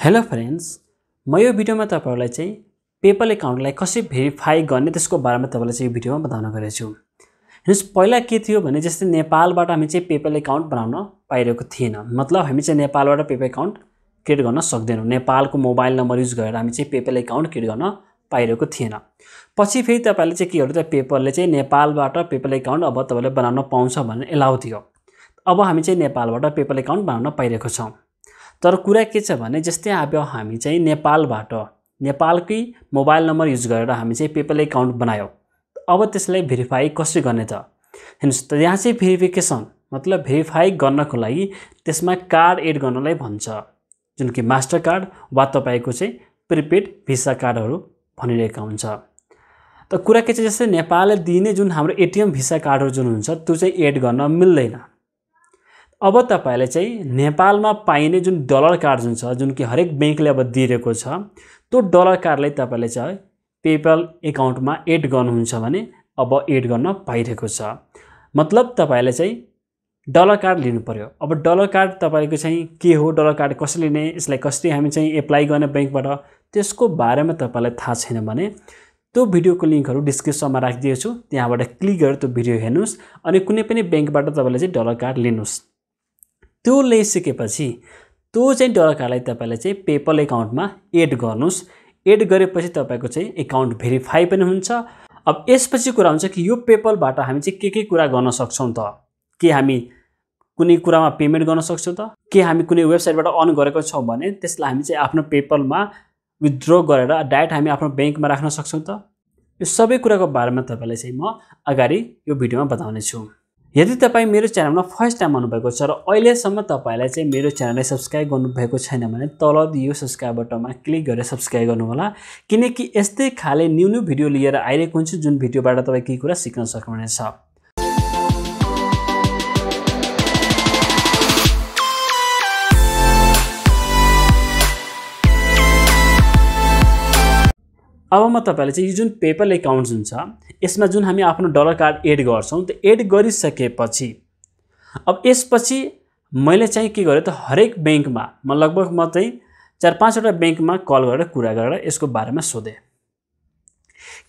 hello friends म यो भिडियोमा तपाईँहरूलाई चाहिँ पेपल एकाउन्टलाई कसरी भेरिफाई गर्ने त्यसको बारेमा तपाईँलाई चाहिँ यो भिडियोमा बताउन गरेछु छु हेर्नुहोस् पहिला के थियो भने जस्तै नेपालबाट हामी चाहिँ पेपल एकाउन्ट बनाउन पाइरहेको थिएन मतलब हामी चाहिँ नेपालबाट पेपल एकाउन्ट क्रिएट गर्न सक्दैनौँ नेपालको मोबाइल नम्बर युज गरेर हामी चाहिँ पेपल एकाउन्ट क्रिएट गर्न पाइरहेको थिएन पछि फेरि तपाईँले चाहिँ के गर्नु त पेपरले चाहिँ नेपालबाट पेपल एकाउन्ट अब तपाईँले बनाउन पाउँछ भनेर एलाउ थियो अब हामी चाहिँ नेपालबाट पेपल एकाउन्ट बनाउन पाइरहेको छौँ तर कुरा के छ भने जस्तै अब हामी चाहिँ नेपालबाट नेपालकै मोबाइल नम्बर युज गरेर हामी चाहिँ पेपल एकाउन्ट बनायौँ अब त्यसलाई भेरिफाई कसरी गर्ने त हेर्नुहोस् त यहाँ चाहिँ भेरिफिकेसन मतलब भेरिफाई गर्नको लागि त्यसमा कार्ड एड गर्नलाई भन्छ जुन कि मास्टर कार्ड वा तपाईँको चाहिँ प्रिपेड भिसा कार्डहरू भनिरहेका हुन्छ त कुरा के छ जस्तै नेपालले दिने जुन हाम्रो एटिएम भिसा कार्डहरू जुन हुन्छ त्यो चाहिँ एड गर्न मिल्दैन अब तपाईँले चाहिँ नेपालमा पाइने जुन डलर कार्ड जुन छ जुन कि हरेक ब्याङ्कले अब दिइरहेको छ त्यो डलर कार्डलाई तपाईँले चाहिँ पेपल एकाउन्टमा एड गर्नुहुन्छ भने अब एड गर्न पाइरहेको छ मतलब तपाईँले चाहिँ डलर कार्ड लिनु पऱ्यो अब डलर कार्ड तपाईँको चाहिँ के हो डलर कार्ड कसरी लिने यसलाई कसरी हामी चाहिँ एप्लाई गर्ने ब्याङ्कबाट त्यसको बारेमा तपाईँलाई थाहा छैन भने त्यो भिडियोको लिङ्कहरू डिस्क्रिप्सनमा राखिदिएको छु त्यहाँबाट क्लिक गरेर त्यो भिडियो हेर्नुहोस् अनि कुनै पनि ब्याङ्कबाट तपाईँले चाहिँ डलर कार्ड लिनुहोस् त्यो ल्याइसकेपछि त्यो चाहिँ डलरलाई तपाईँलाई चाहिँ पेपल एकाउन्टमा एड गर्नुहोस् एड गरेपछि तपाईँको चाहिँ एकाउन्ट भेरिफाई पनि हुन्छ अब यसपछि कुरा हुन्छ कि यो पेपलबाट हामी चाहिँ के के कुरा गर्न सक्छौँ त के हामी कुनै कुरामा पेमेन्ट गर्न सक्छौँ त के हामी कुनै वेबसाइटबाट अन गरेको छौँ भने त्यसलाई हामी चाहिँ आफ्नो पेपलमा विथड्र गरेर डाइरेक्ट हामी आफ्नो ब्याङ्कमा राख्न सक्छौँ त यो सबै कुराको बारेमा तपाईँलाई चाहिँ म अगाडि यो भिडियोमा बताउने छु यदि तपाईँ मेरो च्यानलमा फर्स्ट टाइम आउनुभएको छ र अहिलेसम्म तपाईँलाई चाहिँ मेरो च्यानललाई सब्सक्राइब गर्नुभएको छैन भने तल यो सब्सक्राइब बटनमा क्लिक गरेर सब्सक्राइब होला किनकि यस्तै खाले न्यू न्यू भिडियो लिएर आइरहेको हुन्छ जुन भिडियोबाट तपाईँ केही कुरा सिक्न सक्नुहुनेछ अब म तपाईँलाई चाहिँ यो जुन पेपल एकाउन्ट जुन छ यसमा जुन हामी आफ्नो डलर कार्ड एड गर्छौँ त्यो एड गरिसकेपछि अब यसपछि मैले चाहिँ के गरेँ त हरेक ब्याङ्कमा म लगभग म चाहिँ चार पाँचवटा ब्याङ्कमा कल गरेर कुरा गरेर यसको बारेमा सोधेँ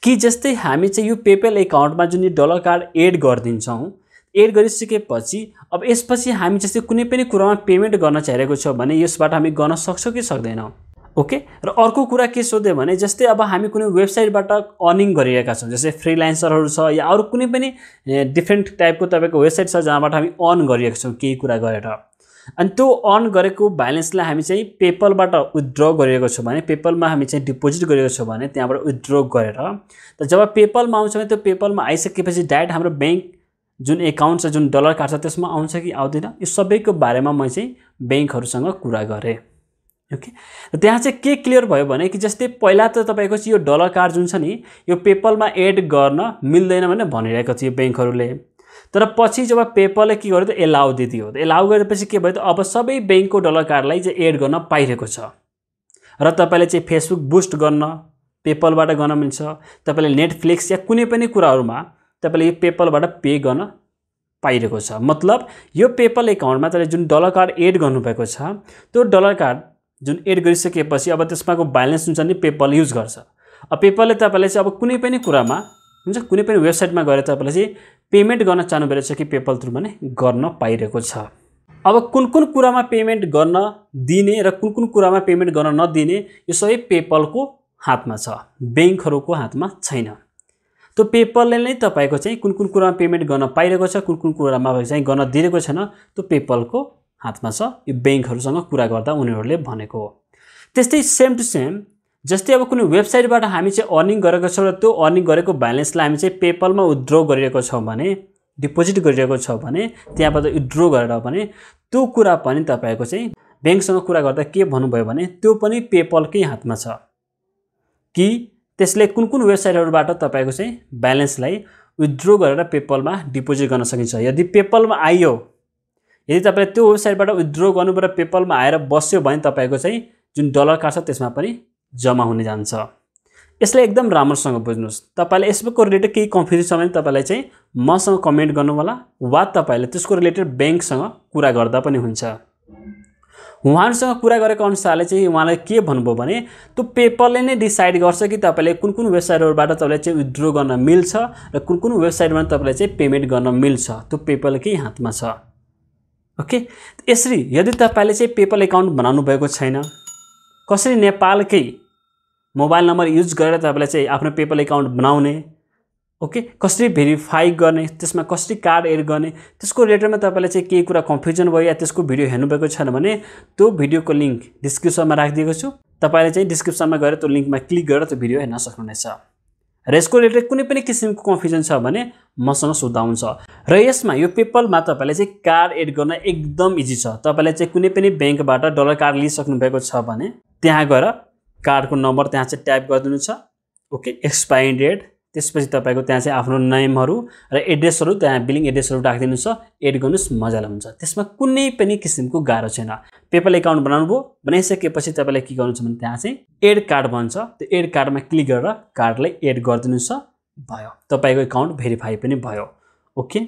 कि जस्तै हामी चाहिँ यो पेपल एकाउन्टमा जुन यो डलर कार्ड एड गरिदिन्छौँ एड गरिसकेपछि अब यसपछि हामी जस्तै कुनै पनि कुरामा पेमेन्ट गर्न चाहिरहेको छ भने यसबाट हामी गर्न सक्छौँ कि सक्दैनौँ ओके र अर्को कुरा के सोध्यो भने जस्तै अब हामी कुनै वेबसाइटबाट अर्निङ गरिरहेका छौँ जस्तै फ्रिलान्सरहरू छ या अरू कुनै पनि डिफ्रेन्ट टाइपको तपाईँको वेबसाइट छ जहाँबाट हामी अर्न गरिरहेका छौँ केही कुरा गरेर अनि त्यो अर्न गरेको ब्यालेन्सलाई हामी चाहिँ पेपलबाट विथड्र गरिएको छौँ भने पेपलमा हामी चाहिँ डिपोजिट गरेको छौँ भने त्यहाँबाट विथड्र गरेर त जब पेपलमा आउँछ भने त्यो पेपलमा आइसकेपछि डाइरेक्ट हाम्रो ब्याङ्क जुन एकाउन्ट छ जुन डलर कार्ड छ त्यसमा आउँछ कि आउँदैन यो सबैको बारेमा म चाहिँ ब्याङ्कहरूसँग कुरा गरेँ ओके र त्यहाँ चाहिँ के क्लियर भयो भने कि जस्तै पहिला त तपाईँको चाहिँ यो डलर कार्ड जुन छ नि यो पेपलमा एड गर्न मिल्दैन भनेर भनिरहेको थियो ब्याङ्कहरूले तर पछि जब पेपलले के गर्यो त एलाउ दिदियो एलाउ गरेपछि के भयो त अब सबै ब्याङ्कको डलर कार्डलाई चाहिँ एड गर्न पाइरहेको छ र तपाईँले चाहिँ फेसबुक बुस्ट गर्न पेपलबाट गर्न मिल्छ तपाईँले नेटफ्लिक्स या कुनै पनि कुराहरूमा तपाईँले यो पेपलबाट पे गर्न पाइरहेको छ मतलब यो पेपल एकाउन्टमा तपाईँले जुन डलर कार्ड एड गर्नुभएको छ त्यो डलर कार्ड जुन एड गरिसकेपछि अब त्यसमाको ब्यालेन्स हुन्छ नि पेपल युज गर्छ अब पेपलले तपाईँलाई चाहिँ अब कुनै पनि कुरामा हुन्छ कुनै पनि वेबसाइटमा गएर तपाईँले चाहिँ पेमेन्ट गर्न चाहनु भएर चाहिँ कि पेपल थ्रु भने गर्न पाइरहेको छ अब कुन कुन कुरामा पेमेन्ट गर्न दिने र कुन कुन कुरामा पेमेन्ट गर्न नदिने यो सबै पेपलको हातमा छ ब्याङ्कहरूको हातमा छैन त्यो पेपलले नै तपाईँको चाहिँ कुन कुन कुरामा पेमेन्ट गर्न पाइरहेको छ कुन कुन कुरामा चाहिँ गर्न दिइरहेको छैन त्यो पेपलको हातमा छ यो ब्याङ्कहरूसँग कुरा गर्दा उनीहरूले भनेको हो त्यस्तै सेम टु सेम जस्तै अब कुनै वेबसाइटबाट हामी चाहिँ अर्निङ गरेको छौँ र त्यो अर्निङ गरेको ब्यालेन्सलाई हामी चाहिँ पेपलमा विथड्रो गरिरहेको छौँ भने डिपोजिट गरिरहेको छ भने त्यहाँबाट विथड्रो गरेर भने त्यो कुरा पनि तपाईँको चाहिँ ब्याङ्कसँग कुरा गर्दा के भन्नुभयो भने त्यो पनि पेपलकै हातमा छ कि त्यसले कुन कुन वेबसाइटहरूबाट तपाईँको चाहिँ ब्यालेन्सलाई विथड्रो गरेर पेपलमा डिपोजिट गर्न सकिन्छ यदि पेपलमा आइयो यदि तपाईँले त्यो वेबसाइटबाट विथड्रो गर्नुबाट पेपलमा आएर बस्यो भने तपाईँको चाहिँ जुन डलर कार्ड छ त्यसमा पनि जम्मा हुने जान्छ यसलाई एकदम राम्रोसँग बुझ्नुहोस् तपाईँले यसको रिलेटेड केही कन्फ्युजन छ भने तपाईँलाई चाहिँ मसँग कमेन्ट होला वा तपाईँले त्यसको रिलेटेड ब्याङ्कसँग कुरा गर्दा पनि हुन्छ उहाँहरूसँग कुरा गरेको अनुसारले चाहिँ उहाँलाई के भन्नुभयो भने त्यो पेपरले नै डिसाइड गर्छ कि तपाईँले कुन कुन वेबसाइटहरूबाट तपाईँलाई चाहिँ विथड्रो गर्न मिल्छ र कुन कुन वेबसाइटमा तपाईँलाई चाहिँ पेमेन्ट गर्न मिल्छ त्यो पेपरकै हातमा छ ओके यसरी यदि तपाईँले चाहिँ पेपल एकाउन्ट बनाउनु भएको छैन कसरी नेपालकै मोबाइल नम्बर युज गरेर तपाईँलाई चाहिँ आफ्नो पेपल एकाउन्ट बनाउने ओके कसरी भेरिफाई गर्ने त्यसमा कसरी कार्ड एड गर्ने त्यसको रिलेटेडमा तपाईँलाई चाहिँ केही कुरा कन्फ्युजन भयो या त्यसको भिडियो हेर्नुभएको छैन भने त्यो भिडियोको लिङ्क डिस्क्रिप्सनमा राखिदिएको छु तपाईँले चाहिँ डिस्क्रिप्सनमा गएर त्यो लिङ्कमा क्लिक गरेर त्यो भिडियो हेर्न सक्नुहुनेछ र यसको रिलेटेड कुनै पनि किसिमको कन्फ्युजन छ भने मसँग सोद्धा हुन्छ र यसमा यो पेपलमा तपाईँले चाहिँ कार्ड एड गर्न एकदम इजी छ तपाईँले चाहिँ कुनै पनि ब्याङ्कबाट डलर कार्ड लिइसक्नु भएको छ भने त्यहाँ गएर कार्डको नम्बर त्यहाँ चाहिँ ट्याप गरिदिनु छ ओके एक्सपायरी डेट त्यसपछि तपाईँको त्यहाँ चाहिँ आफ्नो नेमहरू र एड्रेसहरू त्यहाँ बिलिङ एड्रेसहरू राखिदिनु छ एड गर्नुहोस् मजाले हुन्छ त्यसमा कुनै पनि किसिमको गाह्रो छैन पेपल एकाउन्ट बनाउनु भयो बनाइसकेपछि तपाईँलाई के गर्नु छ भने त्यहाँ चाहिँ एड कार्ड भन्छ त्यो एड कार्डमा क्लिक गरेर कार्डलाई एड गरिदिनु छ भयो तपाईँको एकाउन्ट भेरिफाई पनि भयो ओके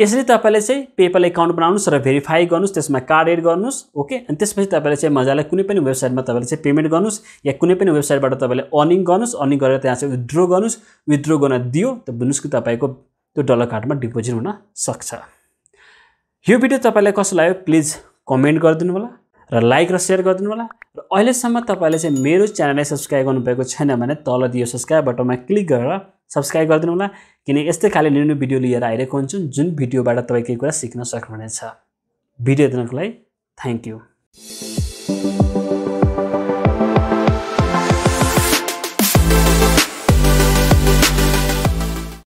यसरी तपाईँले चाहिँ पेपल एकाउन्ट बनाउनुहोस् र भेरिफाई गर्नुहोस् त्यसमा कार्ड एड गर्नुहोस् ओके अनि त्यसपछि तपाईँले चाहिँ मजाले कुनै पनि वेबसाइटमा तपाईँले चाहिँ पेमेन्ट गर्नुहोस् या कुनै पनि वेबसाइटबाट तपाईँले अर्निङ गर्नुहोस् अर्निङ गरेर त्यहाँ चाहिँ विथड्रो गर्नुहोस् विथड्रो गर्न दियो त बुझ्नुहोस् कि तपाईँको त्यो डलर कार्डमा डिपोजिट हुन सक्छ यो भिडियो तपाईँलाई कस्तो लाग्यो प्लिज कमेन्ट गरिदिनु होला र लाइक र सेयर गरिदिनु होला र अहिलेसम्म तपाईँले चाहिँ मेरो च्यानललाई सब्सक्राइब गर्नुभएको छैन भने तल दियो सब्सक्राइब बटनमा क्लिक गरेर सब्सक्राइब गरिदिनु होला किन यस्तै खाले न्यू भिडियो लिएर आइरहेको हुन्छु जुन भिडियोबाट तपाईँ केही कुरा सिक्न सक्नुहुनेछ भिडियो हेर्नको लागि थ्याङ्क यू